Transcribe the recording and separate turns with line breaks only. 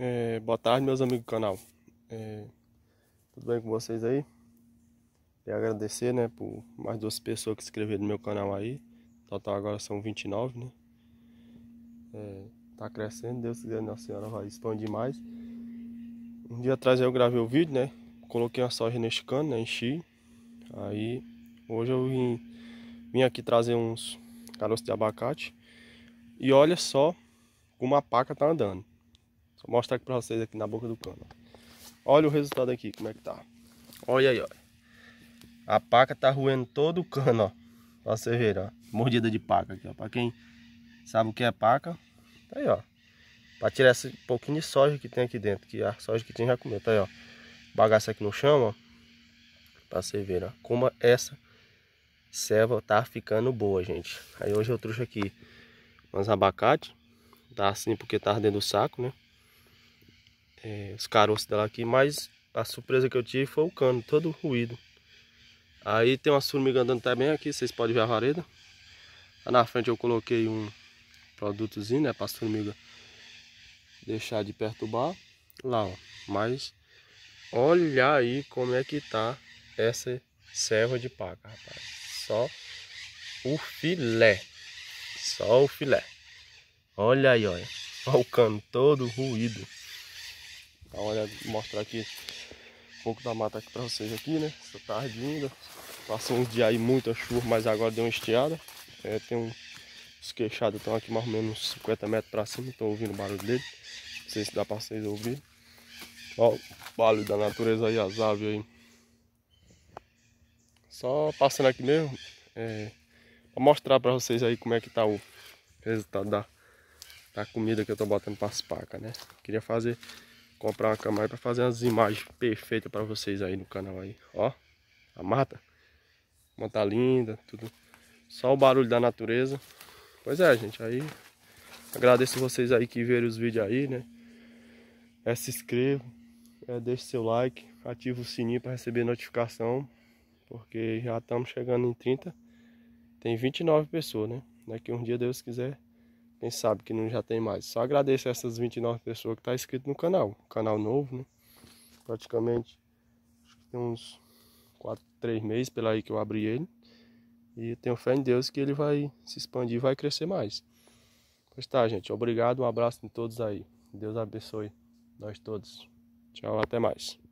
É, boa tarde, meus amigos do canal. É, tudo bem com vocês aí? Queria agradecer, né, por mais duas pessoas que se inscreveram no meu canal aí. Total agora são 29, né? É, tá crescendo, Deus quiser, Nossa Senhora vai expandir mais. Um dia atrás eu gravei o vídeo, né? Coloquei uma soja neste cano, né? Enchi. Aí, hoje eu vim, vim aqui trazer uns caroços de abacate. E olha só como a paca tá andando. Só mostrar aqui pra vocês aqui na boca do cano. Olha o resultado aqui, como é que tá. Olha aí, olha. A paca tá roendo todo o cano, ó. Pra você ver, ó. Mordida de paca aqui, ó. Pra quem sabe o que é paca, tá aí, ó. Pra tirar esse pouquinho de soja que tem aqui dentro. Que a soja que tem já comeu, tá aí, ó. Bagaça aqui no chão, ó. Pra você ver, ó. Como essa serva tá ficando boa, gente. Aí hoje eu trouxe aqui umas abacate. Tá assim porque tá dentro do saco, né? é, os caroços dela aqui, mas a surpresa que eu tive foi o cano, todo ruído. Aí tem uma formiga andando também aqui, vocês podem ver a vareda. Lá na frente eu coloquei um produtozinho, né, para as formigas deixar de perturbar. Lá, ó. Mas olha aí como é que tá essa serva de paca, rapaz. Só o filé. Só o filé. Olha aí, olha. Olha o cano todo ruído. Vou uma olhada, mostrar aqui um pouco da mata aqui pra vocês aqui, né? Essa tarde linda. Passou uns dias aí muita chuva, mas agora deu uma estiada. É, tem um, os queixados estão aqui mais ou menos uns 50 metros pra cima, estão ouvindo o barulho dele. Não sei se dá pra vocês ouvir. Ó, o barulho da natureza aí, as aves aí. Só passando aqui mesmo, é, pra mostrar pra vocês aí como é que tá o resultado da, da comida que eu tô botando pras pacas, né? Queria fazer comprar uma câmera para fazer as imagens perfeitas para vocês aí no canal aí. Ó, a mata. A mata tá linda, tudo. Só o barulho da natureza. Pois é, gente, aí agradeço vocês aí que viram os vídeos aí, né? É, se inscreva, é, deixe seu like, ativa o sininho para receber notificação, porque já estamos chegando em 30. Tem 29 pessoas, né? Daqui um dia, Deus quiser, quem sabe que não já tem mais. Só agradeço essas 29 pessoas que tá inscrito no canal. Canal novo, né? Praticamente tem uns 4, 3 meses pela aí que eu abri ele. E tenho fé em Deus que ele vai se expandir e vai crescer mais. Pois tá, gente. Obrigado. Um abraço em todos aí. Deus abençoe nós todos. Tchau, até mais.